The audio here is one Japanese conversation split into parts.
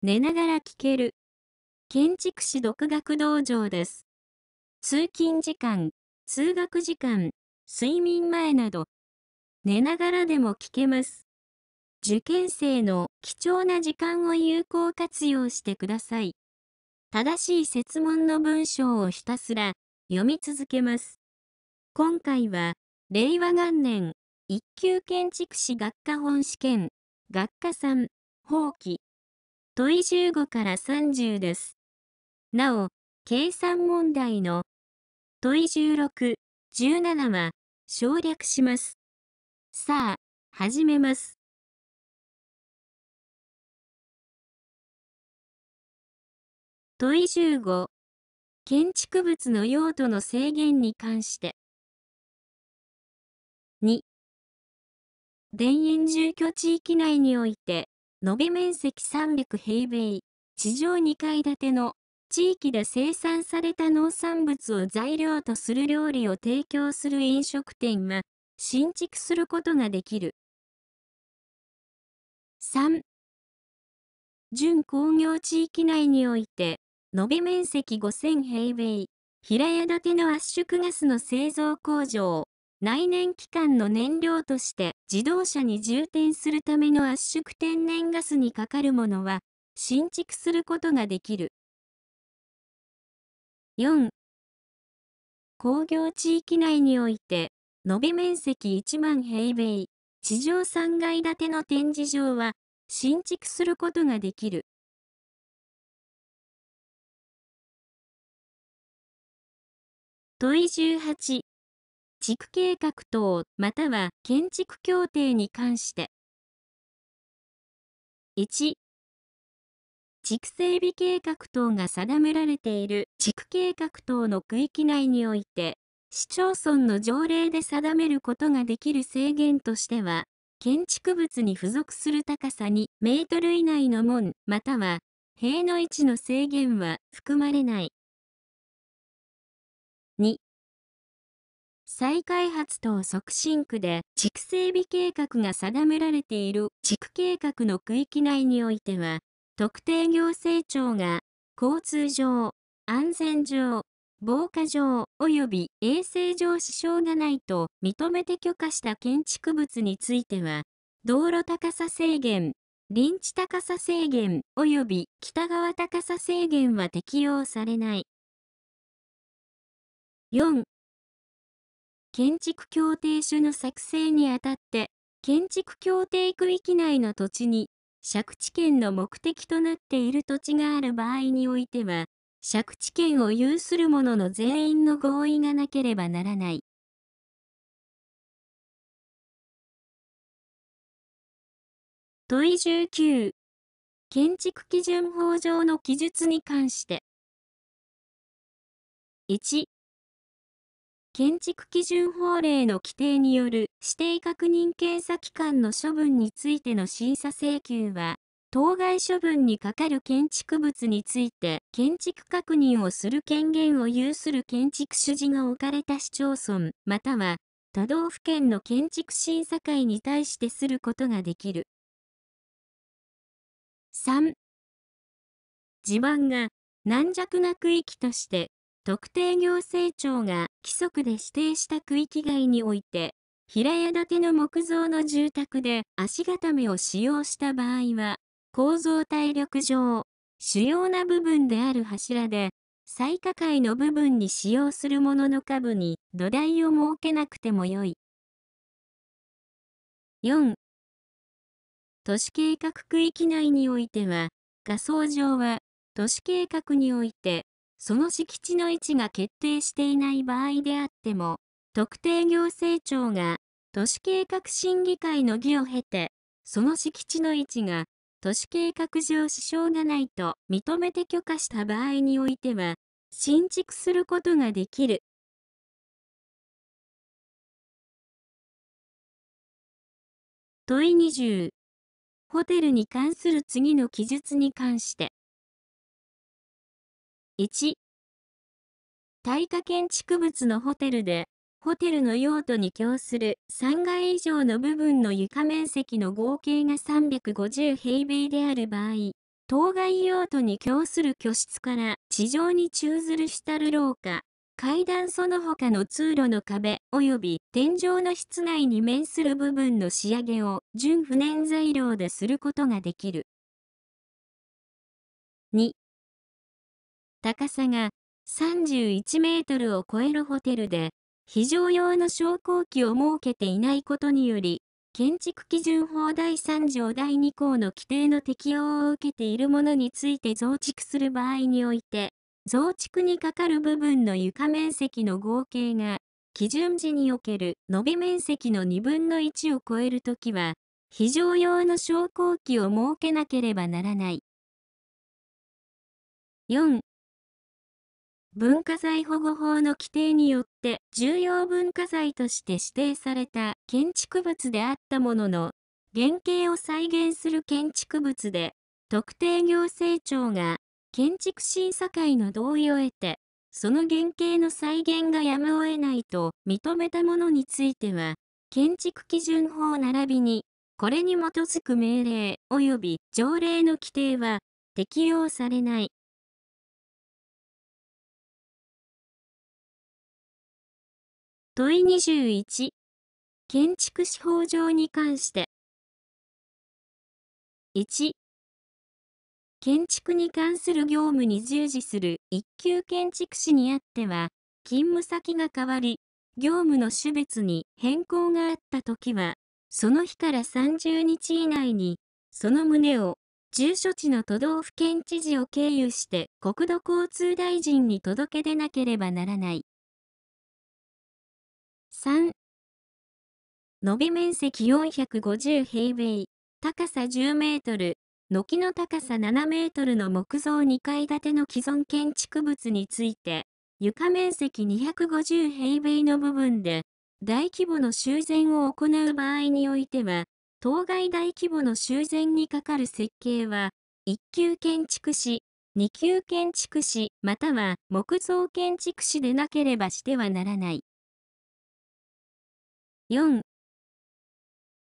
寝ながら聞ける。建築士独学道場です。通勤時間、通学時間、睡眠前など、寝ながらでも聞けます。受験生の貴重な時間を有効活用してください。正しい設問の文章をひたすら読み続けます。今回は、令和元年、一級建築士学科本試験、学科3、放棄。問い15から30です。なお、計算問題の問い16、17は省略します。さあ、始めます。問い15、建築物の用途の制限に関して。2、田園住居地域内において、延べ面積300平米、地上2階建ての地域で生産された農産物を材料とする料理を提供する飲食店は新築することができる。3準工業地域内において延べ面積5000平米平屋建ての圧縮ガスの製造工場内燃機関の燃料として自動車に充填するための圧縮天然ガスにかかるものは新築することができる。4工業地域内において延べ面積1万平米地上3階建ての展示場は新築することができる。問い18地区計画等または建築協定に関して。1地区整備計画等が定められている地区計画等の区域内において、市町村の条例で定めることができる制限としては、建築物に付属する高さ2メートル以内の門または塀の位置の制限は含まれない。2再開発等促進区で地区整備計画が定められている地区計画の区域内においては、特定行政庁が交通上、安全上、防火上及び衛生上支障がないと認めて許可した建築物については、道路高さ制限、臨地高さ制限及び北側高さ制限は適用されない。4. 建築協定書の作成にあたって、建築協定区域内の土地に、借地権の目的となっている土地がある場合においては、借地権を有する者の全員の合意がなければならない。問い19建築基準法上の記述に関して1建築基準法令の規定による指定確認検査機関の処分についての審査請求は、当該処分に係る建築物について建築確認をする権限を有する建築主事が置かれた市町村、または都道府県の建築審査会に対してすることができる。3地盤が軟弱な区域として特定行政庁が規則で指定した区域外において、平屋建ての木造の住宅で足固めを使用した場合は、構造体力上、主要な部分である柱で、最下階の部分に使用するものの下部に土台を設けなくてもよい。4. 都市計画区域内においては、仮想上は、都市計画において、その敷地の位置が決定していない場合であっても、特定行政庁が都市計画審議会の議を経て、その敷地の位置が都市計画上支障がないと認めて許可した場合においては、新築することができる。問い20ホテルに関する次の記述に関して1耐火建築物のホテルで、ホテルの用途に供する3階以上の部分の床面積の合計が350平米である場合、当該用途に供する居室から地上に宙づるしたる廊下、階段その他の通路の壁及び天井の室内に面する部分の仕上げを純不燃材料ですることができる。2高さが31メートルを超えるホテルで、非常用の昇降機を設けていないことにより、建築基準法第3条第2項の規定の適用を受けているものについて増築する場合において、増築にかかる部分の床面積の合計が、基準時における伸び面積の2分の1を超えるときは、非常用の昇降機を設けなければならない。4. 文化財保護法の規定によって重要文化財として指定された建築物であったものの、原型を再現する建築物で、特定行政庁が建築審査会の同意を得て、その原型の再現がやむを得ないと認めたものについては、建築基準法並びに、これに基づく命令及び条例の規定は適用されない。問い21建築司法上に関して1建築に関する業務に従事する一級建築士にあっては勤務先が変わり業務の種別に変更があった時はその日から30日以内にその旨を住所地の都道府県知事を経由して国土交通大臣に届け出なければならない。3延べ面積450平米、高さ10メートル、軒の高さ7メートルの木造2階建ての既存建築物について、床面積250平米の部分で、大規模の修繕を行う場合においては、当該大規模の修繕にかかる設計は、1級建築士、2級建築士、または木造建築士でなければしてはならない。4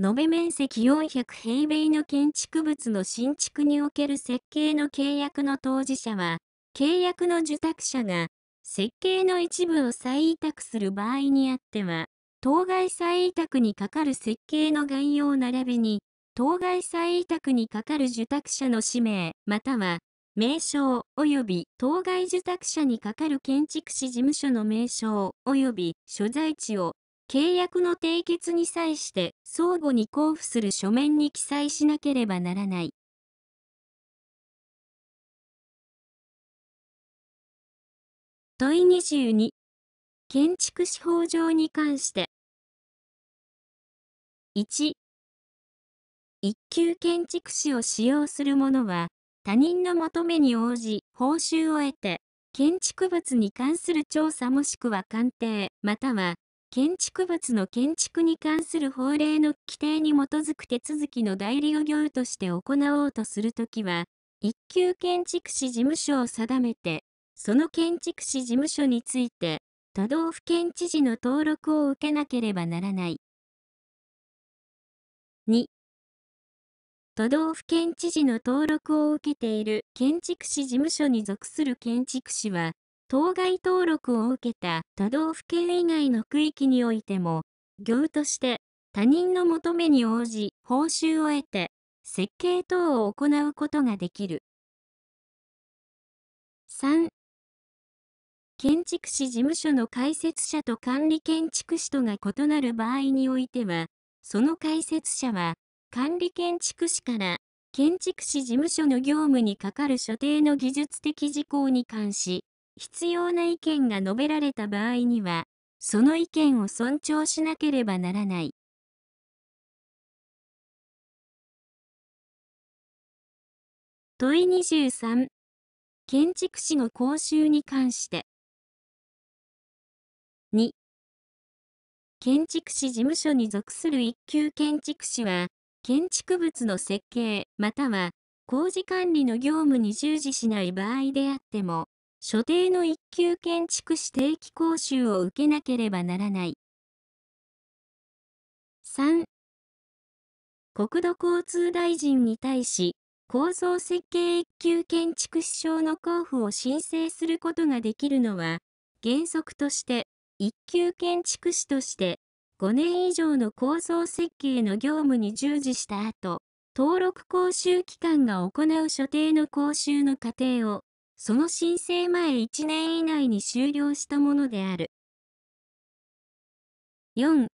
延べ面積400平米の建築物の新築における設計の契約の当事者は、契約の受託者が設計の一部を再委託する場合にあっては、当該再委託にかかる設計の概要並びに、当該再委託にかかる受託者の氏名、または名称及び当該受託者に係る建築士事務所の名称及び所在地を契約の締結に際して相互に交付する書面に記載しなければならない。問い22建築司法上に関して1一級建築士を使用する者は他人の求めに応じ報酬を得て建築物に関する調査もしくは鑑定または建築物の建築に関する法令の規定に基づく手続きの代理を業として行おうとするときは、一級建築士事務所を定めて、その建築士事務所について、都道府県知事の登録を受けなければならない。2都道府県知事の登録を受けている建築士事務所に属する建築士は、当該登録を受けた都道府県以外の区域においても、業として他人の求めに応じ報酬を得て、設計等を行うことができる。3建築士事務所の開設者と管理建築士とが異なる場合においては、その開設者は管理建築士から建築士事務所の業務に係る所定の技術的事項に関し、必要な意見が述べられた場合には、その意見を尊重しなければならない。問い23建築士の講習に関して2建築士事務所に属する一級建築士は建築物の設計または工事管理の業務に従事しない場合であっても所定の一級建築士定期講習を受けなければならない。3国土交通大臣に対し構造設計一級建築士証の交付を申請することができるのは原則として一級建築士として5年以上の構造設計の業務に従事した後登録講習機関が行う所定の講習の過程をその申請前1年以内に終了したものである。4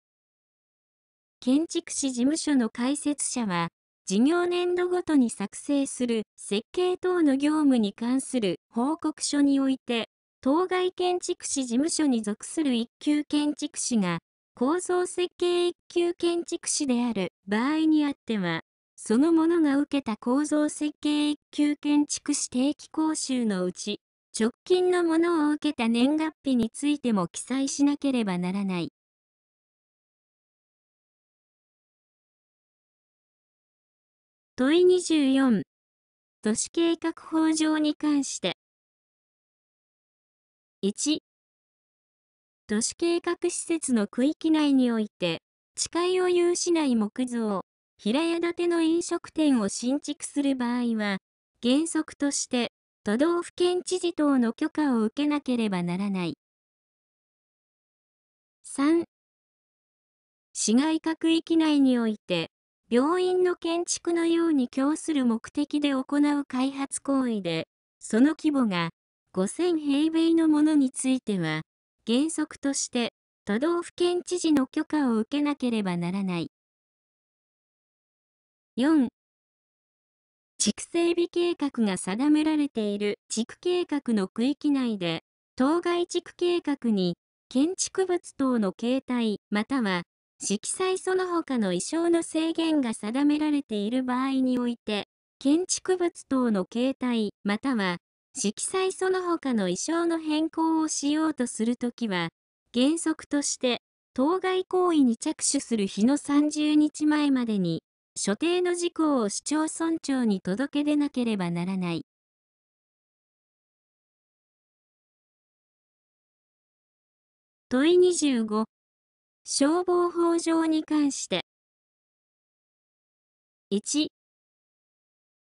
建築士事務所の開設者は、事業年度ごとに作成する設計等の業務に関する報告書において、当該建築士事務所に属する一級建築士が構造設計一級建築士である場合にあっては、そのものが受けた構造設計一級建築士定期講習のうち、直近のものを受けた年月日についても記載しなければならない。問い24都市計画法上に関して1都市計画施設の区域内において地いを有しない木造平屋建ての飲食店を新築する場合は、原則として都道府県知事等の許可を受けなければならない。3市街各域内において病院の建築のように供する目的で行う開発行為でその規模が5000平米のものについては原則として都道府県知事の許可を受けなければならない。4地区整備計画が定められている地区計画の区域内で、当該地区計画に建築物等の形態または色彩その他の意匠の制限が定められている場合において、建築物等の形態または色彩その他の意匠の変更をしようとするときは、原則として当該行為に着手する日の30日前までに所定の事項を市町村長に届け出なければならない。問い25消防法上に関して1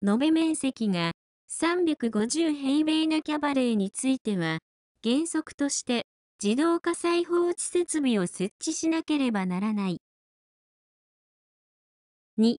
延べ面積が350平米のキャバレーについては原則として自動火災放置設備を設置しなければならない。2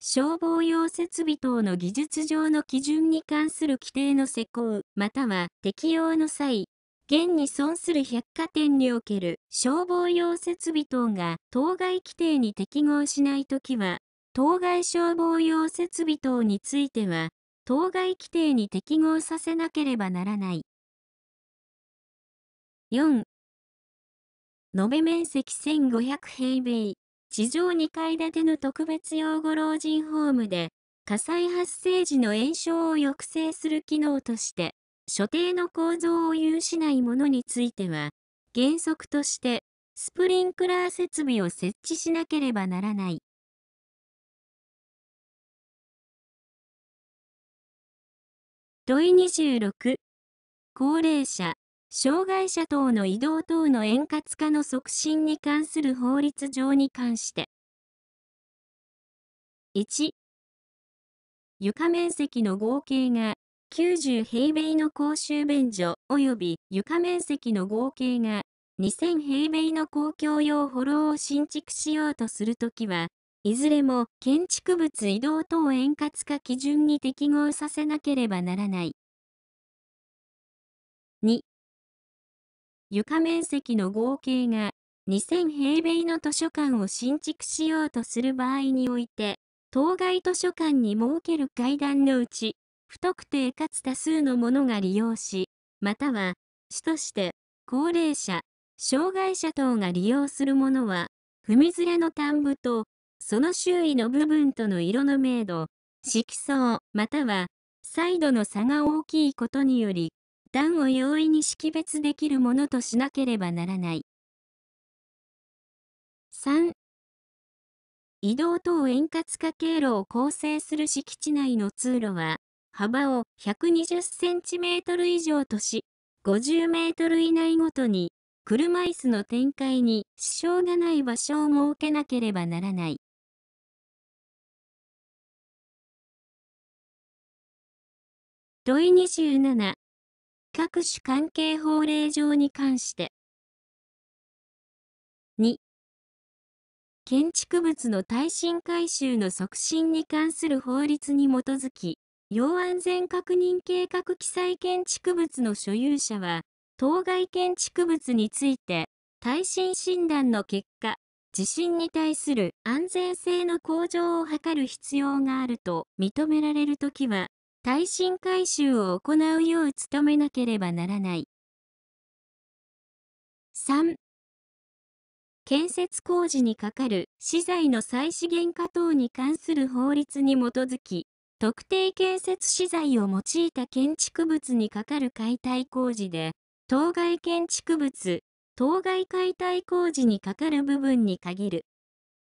消防用設備等の技術上の基準に関する規定の施行または適用の際現に損する百貨店における消防用設備等が当該規定に適合しないときは当該消防用設備等については当該規定に適合させなければならない4延べ面積1500平米地上2階建ての特別養護老人ホームで、火災発生時の炎症を抑制する機能として、所定の構造を有しないものについては、原則として、スプリンクラー設備を設置しなければならない。問い26高齢者障害者等の移動等の円滑化の促進に関する法律上に関して。1床面積の合計が90平米の公衆便所及び床面積の合計が2000平米の公共用歩道を新築しようとするときは、いずれも建築物移動等円滑化基準に適合させなければならない。2床面積の合計が2000平米の図書館を新築しようとする場合において、当該図書館に設ける階段のうち、不特定かつ多数の者が利用し、または、主として、高齢者、障害者等が利用するものは、踏みずれの田んぼと、その周囲の部分との色の明度、色相、または、彩度の差が大きいことにより、段を容易に識別できるものとしなければならない。3移動等円滑化経路を構成する敷地内の通路は、幅を 120cm 以上とし、50m 以内ごとに、車椅子の展開に支障がない場所を設けなければならない。問い27各種関係法令上に関して。2建築物の耐震改修の促進に関する法律に基づき、要安全確認計画記載建築物の所有者は、当該建築物について、耐震診断の結果、地震に対する安全性の向上を図る必要があると認められるときは、耐震改修を行うよう努めなければならない。3建設工事にかかる資材の再資源化等に関する法律に基づき、特定建設資材を用いた建築物にかかる解体工事で、当該建築物、当該解体工事にかかる部分に限る。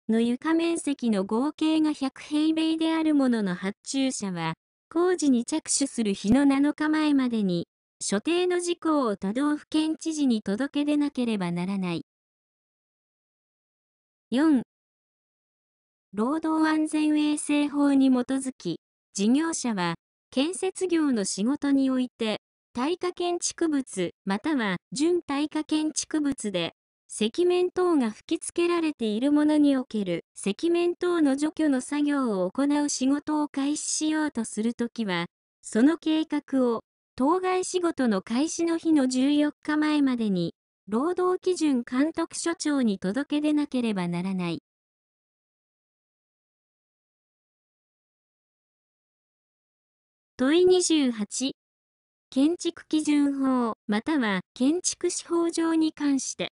の床面積の合計が100平米であるものの発注者は、工事に着手する日の7日前までに、所定の事項を都道府県知事に届け出なければならない。4、労働安全衛生法に基づき、事業者は、建設業の仕事において、耐火建築物または準耐火建築物で赤面等が吹き付けられているものにおける赤面等の除去の作業を行う仕事を開始しようとするときは、その計画を当該仕事の開始の日の14日前までに、労働基準監督署長に届け出なければならない。問い28建築基準法または建築司法上に関して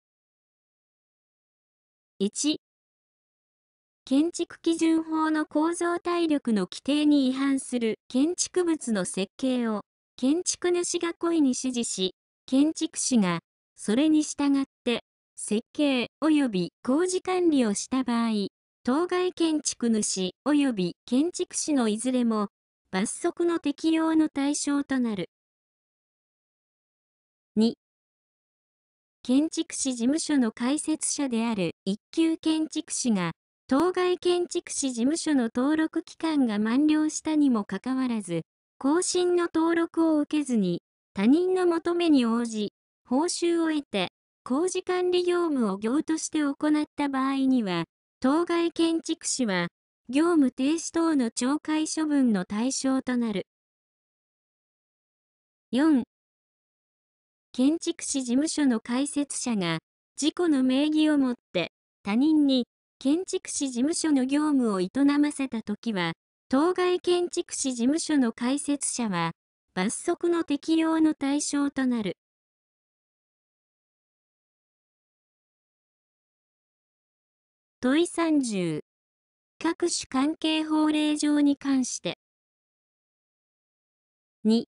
1建築基準法の構造体力の規定に違反する建築物の設計を建築主が故意に指示し、建築士がそれに従って設計及び工事管理をした場合、当該建築主及び建築士のいずれも罰則の適用の対象となる。2建築士事務所の開設者である一級建築士が、当該建築士事務所の登録期間が満了したにもかかわらず、更新の登録を受けずに、他人の求めに応じ、報酬を得て、工事管理業務を業として行った場合には、当該建築士は、業務停止等の懲戒処分の対象となる。4. 建築士事務所の開設者が、事故の名義をもって他人に建築士事務所の業務を営ませた時は、当該建築士事務所の開設者は、罰則の適用の対象となる。問い30各種関係法令上に関して2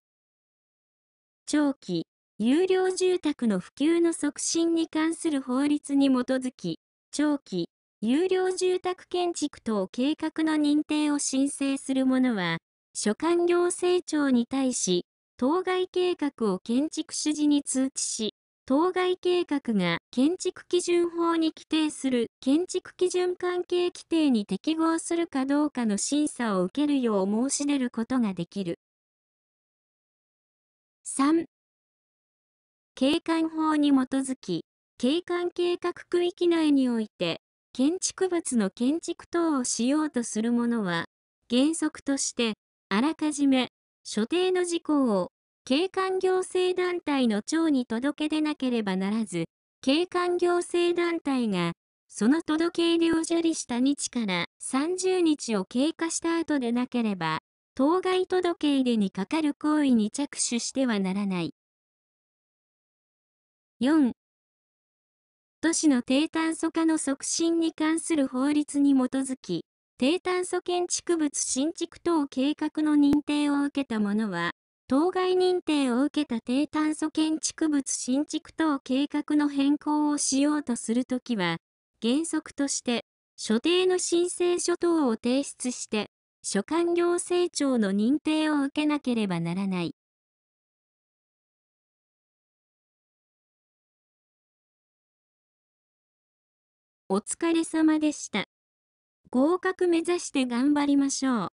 長期有料住宅の普及の促進に関する法律に基づき、長期、有料住宅建築等計画の認定を申請する者は、所管行政庁に対し、当該計画を建築主事に通知し、当該計画が建築基準法に規定する建築基準関係規定に適合するかどうかの審査を受けるよう申し出ることができる。3景観法に基づき、景観計画区域内において、建築物の建築等をしようとする者は、原則として、あらかじめ、所定の事項を、景観行政団体の長に届け出なければならず、景観行政団体が、その届け入れを受理した日から30日を経過した後でなければ、当該届入れに係る行為に着手してはならない。4都市の低炭素化の促進に関する法律に基づき、低炭素建築物新築等計画の認定を受けた者は、当該認定を受けた低炭素建築物新築等計画の変更をしようとするときは、原則として、所定の申請書等を提出して、所管行政庁の認定を受けなければならない。お疲れ様でした。合格目指して頑張りましょう。